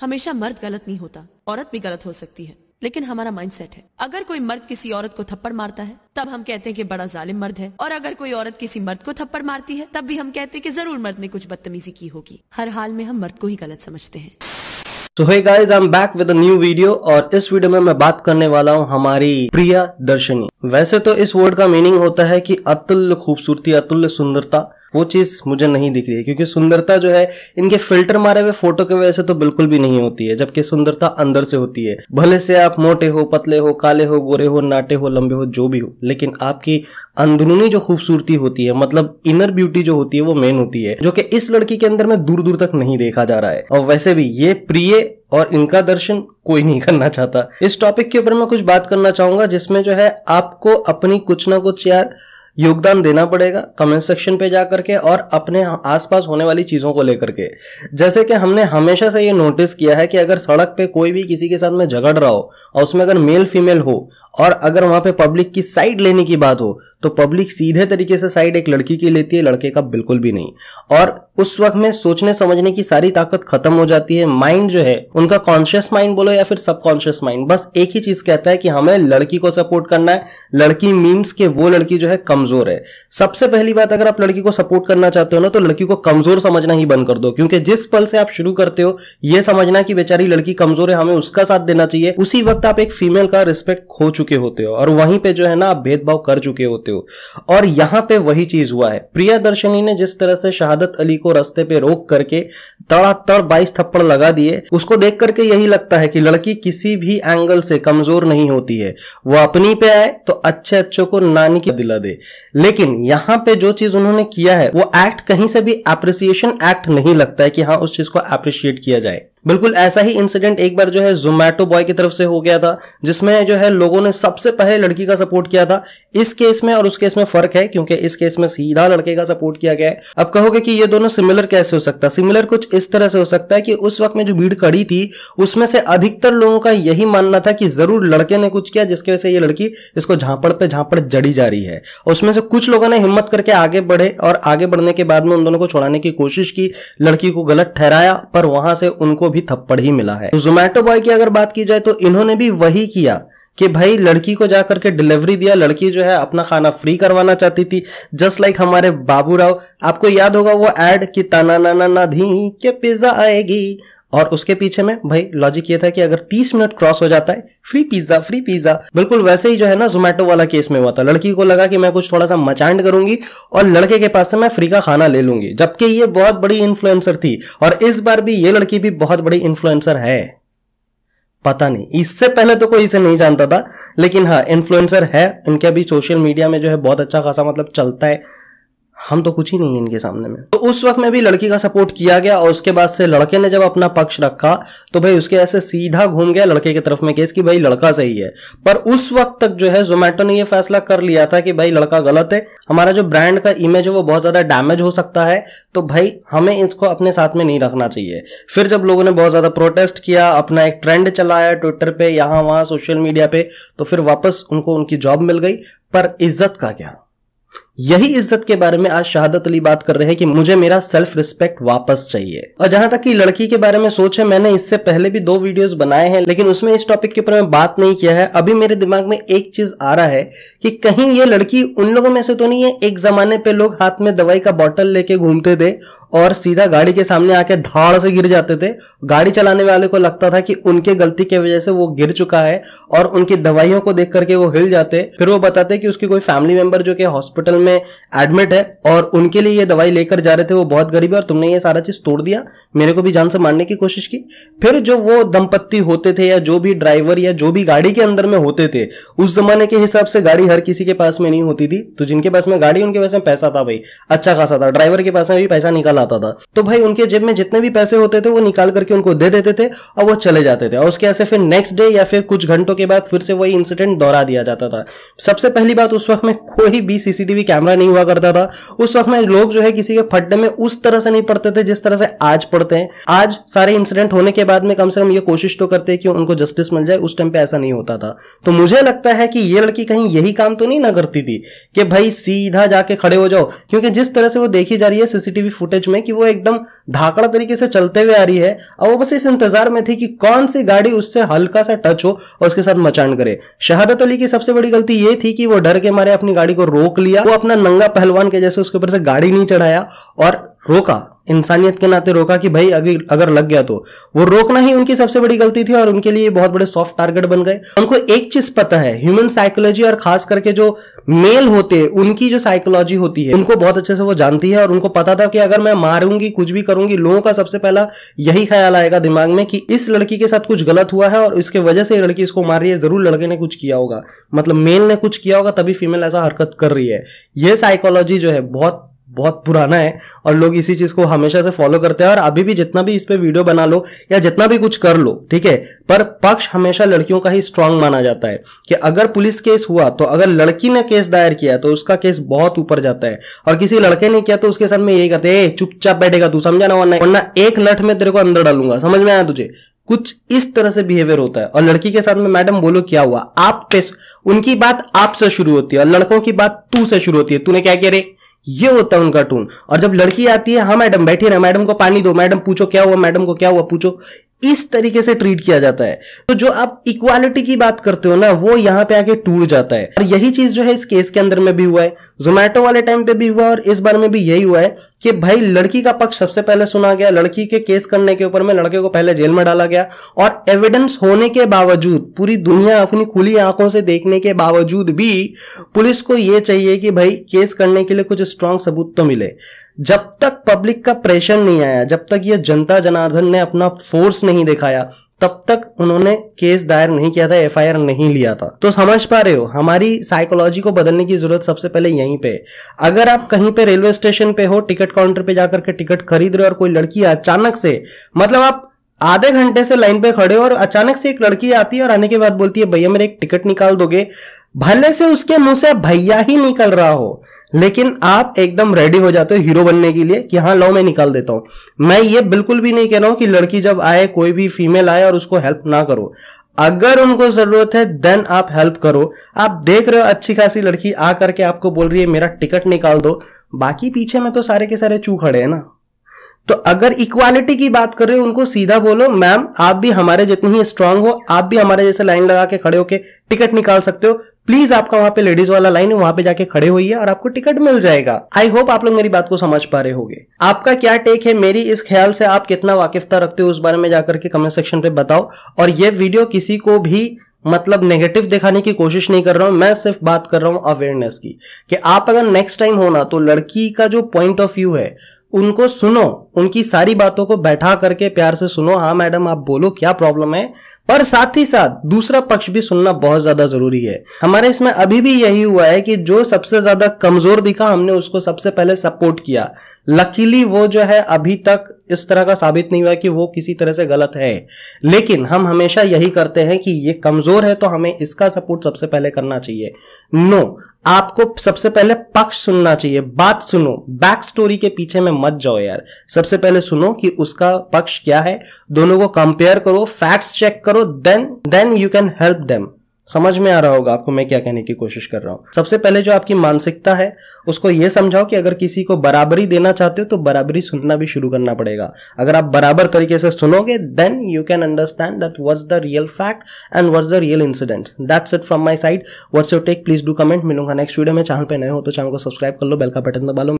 हमेशा मर्द गलत नहीं होता औरत भी गलत हो सकती है लेकिन हमारा माइंडसेट है अगर कोई मर्द किसी औरत को थप्पड़ मारता है तब हम कहते हैं कि बड़ा जालिम मर्द है और अगर कोई औरत किसी मर्द को थप्पड़ मारती है तब भी हम कहते हैं कि जरूर मर्द ने कुछ बदतमीजी की होगी हर हाल में हम मर्द को ही गलत समझते हैं so hey guys I am back with new video और इस वीडियो में मैं बात करने वाला हूँ हमारी प्रिया दर्शनी वैसे तो इस वर्ड का मीनिंग होता है कि अतुल्य खूबसूरती अतुल्य सुंदरता वो चीज मुझे नहीं दिख रही है क्योंकि सुंदरता जो है इनके फिल्टर मारे हुए फोटो के वजह से तो बिल्कुल भी नहीं होती है जबकि सुंदरता अंदर से होती है भले से आप मोटे हो पतले हो काले हो गोरे हो नाटे हो लंबे हो जो भी हो लेकिन आपकी अंदरूनी जो खूबसूरती होती है मतलब इनर ब्यूटी जो होती है वो मेन होती है जो कि इस लड़की के अंदर में दूर दूर तक नहीं देखा जा रहा है और वैसे भी ये प्रिय और इनका दर्शन कोई नहीं करना चाहता इस टॉपिक के ऊपर मैं कुछ बात करना चाहूंगा जिसमें जो है आपको अपनी कुछ ना कुछ यार योगदान देना पड़ेगा कमेंट सेक्शन पे जाकर के और अपने आसपास होने वाली चीज़ों को लेकर के जैसे कि हमने हमेशा से ये नोटिस किया है कि अगर सड़क पे कोई भी किसी के साथ में झगड़ रहा हो और उसमें अगर मेल फीमेल हो और अगर वहाँ पे पब्लिक की साइड लेने की बात हो तो पब्लिक सीधे तरीके से साइड एक लड़की की लेती है लड़के का बिल्कुल भी नहीं और उस वक्त में सोचने समझने की सारी ताकत खत्म हो जाती है माइंड जो है उनका कॉन्शियस माइंड बोलो या फिर सबकॉन्शियस माइंड बस एक ही चीज कहता है कि हमें लड़की को सपोर्ट करना है लड़की मीन्स के वो लड़की जो है कम कमजोर है सबसे पहली बात अगर आप लड़की को सपोर्ट करना चाहते हो ना तो लड़की को कमजोर समझना ही बंद कर दो क्योंकि जिस पल से आप शुरू करते हो यह समझना कि बेचारी लड़की कमजोर है हमें उसका साथ देना चाहिए उसी वक्त आप एक फीमेल का रिस्पेक्ट खो चुके होते हो और वहीं पर जो है ना आप भेदभाव कर चुके होते हो और यहां पर वही चीज हुआ है प्रिया दर्शनी ने जिस तरह से शहादत अली को रस्ते पे रोक करके तड़ातड़ बाईस थप्पड़ लगा दिए उसको देख करके यही लगता है कि लड़की किसी भी एंगल से कमजोर नहीं होती है वो अपनी पे आए तो अच्छे अच्छों को नानी की दिला दे लेकिन यहाँ पे जो चीज उन्होंने किया है वो एक्ट कहीं से भी एप्रिसिएशन एक्ट नहीं लगता है कि हाँ उस चीज को एप्रिशिएट किया जाए बिल्कुल ऐसा ही इंसिडेंट एक बार जो है जोमैटो बॉय की तरफ से हो गया था जिसमें जो है लोगों ने सबसे पहले लड़की का सपोर्ट किया था इस केस में और उस केस में फर्क है क्योंकि इस केस में सीधा लड़के का सपोर्ट किया गया है अब कहोगे कि ये दोनों सिमिलर कैसे हो सकता है सिमिलर कुछ इस तरह से हो सकता है कि उस वक्त में जो भीड़ कड़ी थी उसमें से अधिकतर लोगों का यही मानना था कि जरूर लड़के ने कुछ किया जिसकी वजह से ये लड़की इसको झांपड़ पे झांपड़ जड़ी जा रही है उसमें से कुछ लोगों ने हिम्मत करके आगे बढ़े और आगे बढ़ने के बाद में उन दोनों को छोड़ाने की कोशिश की लड़की को गलत ठहराया पर वहां से उनको भी थप्पड़ ही मिला है तो जोमेटो बॉय की अगर बात की जाए तो इन्होंने भी वही किया कि भाई लड़की को जाकर के डिलीवरी दिया लड़की जो है अपना खाना फ्री करवाना चाहती थी जस्ट लाइक हमारे बाबू राव आपको याद होगा वो एड कि ताना ना ना ना धी के पिज्जा आएगी और उसके पीछे में भाई लॉजिक ये था कि अगर 30 मिनट क्रॉस हो जाता है फ्री पिज्जा फ्री पिज्जा बिल्कुल वैसे ही जो है ना जोमेटो वाला केस में हुआ था लड़की को लगा कि मैं कुछ थोड़ा सा मचांड करूंगी और लड़के के पास से मैं फ्री का खाना ले लूंगी जबकि ये बहुत बड़ी इन्फ्लुएंसर थी और इस बार भी ये लड़की भी बहुत बड़ी इन्फ्लुएंसर है पता नहीं इससे पहले तो कोई इसे नहीं जानता था लेकिन हाँ इन्फ्लुएंसर है इनके अभी सोशल मीडिया में जो है बहुत अच्छा खासा मतलब चलता है हम तो कुछ ही नहीं है इनके सामने में तो उस वक्त में भी लड़की का सपोर्ट किया गया और उसके बाद से लड़के ने जब अपना पक्ष रखा तो भाई उसके ऐसे सीधा घूम गया लड़के की तरफ में केस कि भाई लड़का सही है पर उस वक्त तक जो है जोमेटो ने यह फैसला कर लिया था कि भाई लड़का गलत है हमारा जो ब्रांड का इमेज है वो बहुत ज्यादा डैमेज हो सकता है तो भाई हमें इसको अपने साथ में नहीं रखना चाहिए फिर जब लोगों ने बहुत ज्यादा प्रोटेस्ट किया अपना एक ट्रेंड चलाया ट्विटर पे यहां वहां सोशल मीडिया पे तो फिर वापस उनको उनकी जॉब मिल गई पर इज्जत का क्या यही इज्जत के बारे में आज शहादत अली बात कर रहे हैं कि मुझे मेरा सेल्फ रिस्पेक्ट वापस चाहिए और जहां तक कि लड़की के बारे में सोच है मैंने इससे पहले भी दो वीडियोस बनाए हैं लेकिन उसमें इस टॉपिक के ऊपर मैं बात नहीं किया है अभी मेरे दिमाग में एक चीज आ रहा है कि कहीं ये लड़की उन लोगों में से तो नहीं है एक जमाने पर लोग हाथ में दवाई का बॉटल लेके घूमते थे और सीधा गाड़ी के सामने आके धाड़ से गिर जाते थे गाड़ी चलाने वाले को लगता था कि उनके गलती की वजह से वो गिर चुका है और उनकी दवाइयों को देख करके वो हिल जाते फिर वो बताते कि उसकी कोई फैमिली मेंबर जो कि हॉस्पिटल में एडमिट है और उनके लिए ये दवाई लेकर जा रहे थे वो बहुत गरीब है और तुमने ये सारा चीज तोड़ दिया मेरे को भी जान से मारने की कोशिश की फिर जो वो दंपत्ति होते थे या जो भी ड्राइवर या जो भी गाड़ी के अंदर में होते थे उस जमाने के हिसाब से गाड़ी हर किसी के पास में नहीं होती थी तो जिनके पास में गाड़ी उनके पास में पैसा था भाई अच्छा खासा था ड्राइवर के पास में भी पैसा निकाल आता था तो भाई उनके जेब में जितने भी पैसे होते थे वो निकाल करके उनको दे देते थे और वो चले जाते थे और उसके ऐसे फिर नेक्स्ट डे या फिर कुछ घंटों के बाद फिर से वही इंसिडेंट दोहरा दिया जाता था सबसे पहली बात उस वक्त में कोई भी सीसीटीवी कैमरा नहीं हुआ करता था उस वक्त में लोग जो है किसी के फटने में उस तरह से नहीं पड़ते थे जिस तरह से आज पड़ते हैं आज सारे इंसिडेंट होने के बाद में कम से कम ये कोशिश तो करते हैं कि उनको जस्टिस मिल जाए उस टाइम पे ऐसा नहीं होता था तो मुझे लगता है कि ये लड़की कहीं यही काम तो नहीं ना करती थी कि भाई सीधा जाके खड़े हो जाओ क्योंकि जिस तरह से वो देखी जा रही है सीसीटीवी फुटेज में कि वो एकदम धाकड़ा तरीके से चलते हुए आ रही है और वो बस इस इंतजार में थी कि कौन सी गाड़ी उससे हल्का सा टच हो और उसके साथ मचान करे शहादत अली की सबसे बड़ी गलती ये थी कि वो डर के मारे अपनी गाड़ी को रोक लिया वो अपना नंगा पहलवान के जैसे उसके ऊपर से गाड़ी नहीं चढ़ाया और रोका इंसानियत के नाते रोका कि भाई अगर अगर लग गया तो वो रोकना ही उनकी सबसे बड़ी गलती थी और उनके लिए बहुत बड़े सॉफ्ट टारगेट बन गए उनको एक चीज पता है ह्यूमन साइकोलॉजी और खास करके जो मेल होते हैं उनकी जो साइकोलॉजी होती है उनको बहुत अच्छे से वो जानती है और उनको पता था कि अगर मैं मारूंगी कुछ भी करूंगी लोगों का सबसे पहला यही ख्याल आएगा दिमाग में कि इस लड़की के साथ कुछ गलत हुआ है और इसके वजह से लड़की इसको मार रही है जरूर लड़के ने कुछ किया होगा मतलब मेल ने कुछ किया होगा तभी फीमेल ऐसा हरकत कर रही है यह साइकोलॉजी जो है बहुत बहुत पुराना है और लोग इसी चीज को हमेशा से फॉलो करते हैं और अभी भी जितना भी इस पर वीडियो बना लो या जितना भी कुछ कर लो ठीक है पर पक्ष हमेशा लड़कियों का ही स्ट्रांग माना जाता है कि अगर पुलिस केस हुआ तो अगर लड़की ने केस दायर किया तो उसका केस बहुत ऊपर जाता है और किसी लड़के ने किया तो उसके साथ में यही करते चुपचाप बैठेगा तू समझा ना वरना वरना एक लठ में तेरे को अंदर डालूंगा समझ में आया तुझे कुछ इस तरह से बिहेवियर होता है और लड़की के साथ में मैडम बोलो क्या हुआ आप पे उनकी बात आप से शुरू होती है और लड़कों की बात तू से शुरू होती है तूने क्या कह रे ये होता है उनका टून और जब लड़की आती है हाँ मैडम बैठी रहे मैडम को पानी दो मैडम पूछो क्या हुआ मैडम को क्या हुआ पूछो इस तरीके से ट्रीट किया जाता है तो जो आप इक्वालिटी की बात करते हो ना वो यहाँ पे आके टूट जाता है और यही चीज जो है इस केस के अंदर में भी हुआ है जोमेटो वाले टाइम पे भी हुआ और इस बार में भी यही हुआ है कि भाई लड़की का पक्ष सबसे पहले सुना गया लड़की के केस करने के ऊपर में लड़के को पहले जेल में डाला गया और एविडेंस होने के बावजूद पूरी दुनिया अपनी खुली आंखों से देखने के बावजूद भी पुलिस को यह चाहिए कि भाई केस करने के लिए कुछ स्ट्रांग सबूत तो मिले जब तक पब्लिक का प्रेशर नहीं आया जब तक ये जनता जनार्दन ने अपना फोर्स नहीं दिखाया तब तक उन्होंने केस दायर नहीं किया था एफ नहीं लिया था तो समझ पा रहे हो हमारी साइकोलॉजी को बदलने की जरूरत सबसे पहले यहीं पे अगर आप कहीं पे रेलवे स्टेशन पे हो टिकट काउंटर पे जाकर के टिकट खरीद रहे हो और कोई लड़की अचानक से मतलब आप आधे घंटे से लाइन पे खड़े हो और अचानक से एक लड़की आती है और आने के बाद बोलती है भैया मेरे एक टिकट निकाल दोगे भले से उसके मुंह से भैया ही निकल रहा हो लेकिन आप एकदम रेडी हो जाते हो हीरो बनने के लिए कि हाँ लो मैं निकाल देता हूं मैं ये बिल्कुल भी नहीं कह रहा हूं कि लड़की जब आए कोई भी फीमेल आए और उसको हेल्प ना करो अगर उनको जरूरत है देन आप हेल्प करो आप देख रहे हो अच्छी खासी लड़की आ करके आपको बोल रही है मेरा टिकट निकाल दो बाकी पीछे में तो सारे के सारे चू खड़े हैं ना तो अगर इक्वालिटी की बात कर रहे हो उनको सीधा बोलो मैम आप भी हमारे जितनी ही स्ट्रांग हो आप भी हमारे जैसे लाइन लगा के खड़े होके टिकट निकाल सकते हो प्लीज आपका वहां पे लेडीज वाला लाइन है वहां पे जाके खड़े होइए और आपको टिकट मिल जाएगा आई होप आप लोग मेरी बात को समझ पा रहे होंगे आपका क्या टेक है मेरी इस ख्याल से आप कितना वाकिफता रखते हो उस बारे में जाकर के कमेंट सेक्शन पे बताओ और ये वीडियो किसी को भी मतलब नेगेटिव दिखाने की कोशिश नहीं कर रहा हूं मैं सिर्फ बात कर रहा हूं अवेयरनेस की कि आप अगर नेक्स्ट टाइम होना तो लड़की का जो पॉइंट ऑफ व्यू है उनको सुनो उनकी सारी बातों को बैठा करके प्यार से सुनो हाँ मैडम आप बोलो क्या प्रॉब्लम है पर साथ ही साथ दूसरा पक्ष भी सुनना बहुत ज्यादा जरूरी है हमारे इसमें अभी भी यही हुआ है कि जो सबसे ज्यादा कमजोर दिखा हमने उसको सबसे पहले सपोर्ट किया लकीली वो जो है अभी तक इस तरह का साबित नहीं हुआ कि वो किसी तरह से गलत है लेकिन हम हमेशा यही करते हैं कि ये कमजोर है तो हमें इसका सपोर्ट सबसे पहले करना चाहिए नो आपको सबसे पहले पक्ष सुनना चाहिए बात सुनो बैक स्टोरी के पीछे में मत जाओ यार सबसे सबसे पहले सुनो कि उसका पक्ष क्या है दोनों को कंपेयर करो फैक्ट्स चेक करो then then you can help them समझ में आ रहा होगा आपको मैं क्या कहने की कोशिश कर रहा हूँ सबसे पहले जो आपकी मानसिकता है उसको ये समझाओ कि अगर किसी को बराबरी देना चाहते हो तो बराबरी सुनना भी शुरू करना पड़ेगा अगर आप बराबर तरीके से सुनोगे then you can understand that was the real fact and was the real incident that's it from my side what's your take please do comment मिलूंगा नेक्स्ट वीडियो में चैनल पर नए हो तो चैनल को सब्सक्राइब कर लो बेल का button दबा लो